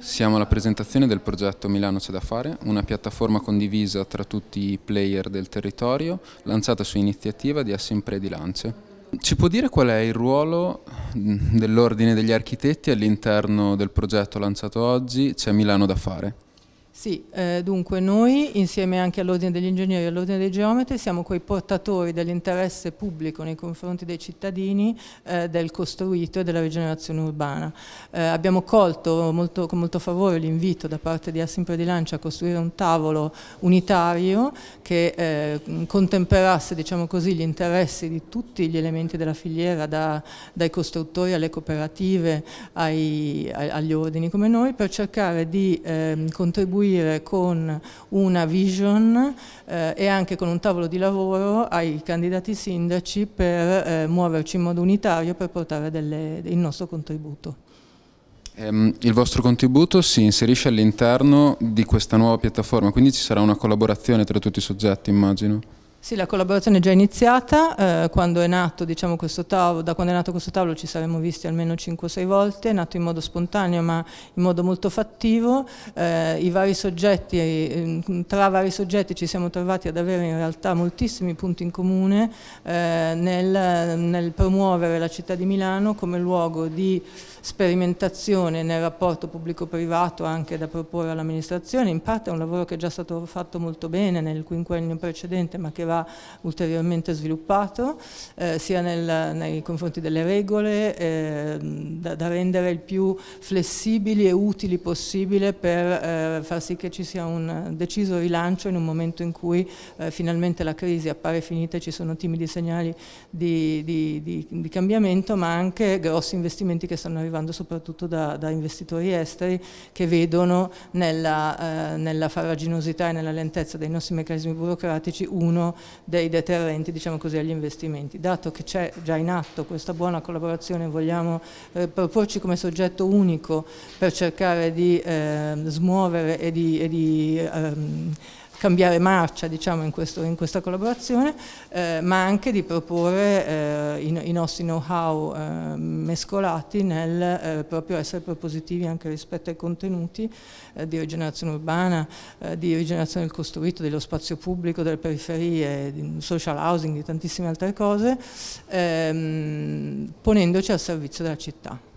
Siamo alla presentazione del progetto Milano c'è da fare, una piattaforma condivisa tra tutti i player del territorio, lanciata su iniziativa di Assimpre di Lance. Ci può dire qual è il ruolo mm, dell'Ordine degli Architetti all'interno del progetto lanciato oggi C'è Milano da fare? Sì, eh, dunque noi insieme anche all'Ordine degli Ingegneri e all'Ordine dei Geometri siamo quei portatori dell'interesse pubblico nei confronti dei cittadini eh, del costruito e della rigenerazione urbana. Eh, abbiamo colto molto, con molto favore l'invito da parte di Assimpre di Lancia a costruire un tavolo unitario che eh, contemperasse diciamo così, gli interessi di tutti gli elementi della filiera, da, dai costruttori alle cooperative ai, agli ordini come noi, per cercare di ehm, contribuire contribuire con una vision eh, e anche con un tavolo di lavoro ai candidati sindaci per eh, muoverci in modo unitario per portare delle, il nostro contributo. Ehm, il vostro contributo si inserisce all'interno di questa nuova piattaforma, quindi ci sarà una collaborazione tra tutti i soggetti, immagino. Sì, la collaborazione è già iniziata, eh, quando è nato, diciamo, questo tavolo, da quando è nato questo tavolo ci saremmo visti almeno 5-6 volte, è nato in modo spontaneo ma in modo molto fattivo, eh, i vari soggetti, mm, tra vari soggetti ci siamo trovati ad avere in realtà moltissimi punti in comune eh, nel, nel promuovere la città di Milano come luogo di sperimentazione nel rapporto pubblico-privato anche da proporre all'amministrazione, in parte è un lavoro che è già stato fatto molto bene nel quinquennio precedente ma che va va ulteriormente sviluppato, eh, sia nel, nei confronti delle regole, eh, da, da, rendere il più flessibili e utili possibile per eh, far sì che ci sia un deciso rilancio in un momento in cui eh, finalmente la crisi appare finita e ci sono timidi segnali di, di, di, di cambiamento, ma anche grossi investimenti che stanno arrivando soprattutto da, da investitori esteri che vedono nella, eh, nella farraginosità e nella lentezza dei nostri meccanismi burocratici uno dei deterrenti diciamo così, agli investimenti. Dato che c'è già in atto questa buona collaborazione, vogliamo eh, proporci come soggetto unico per cercare di eh, smuovere e di, e di ehm, cambiare marcia diciamo, in, questo, in, questa collaborazione, eh, ma anche di proporre eh, i, i, nostri know-how eh, mescolati nel eh, proprio essere propositivi anche rispetto ai contenuti eh, di rigenerazione urbana, eh, di rigenerazione del costruito, dello spazio pubblico, delle periferie, di social housing, di tantissime altre cose, ehm, ponendoci al servizio della città.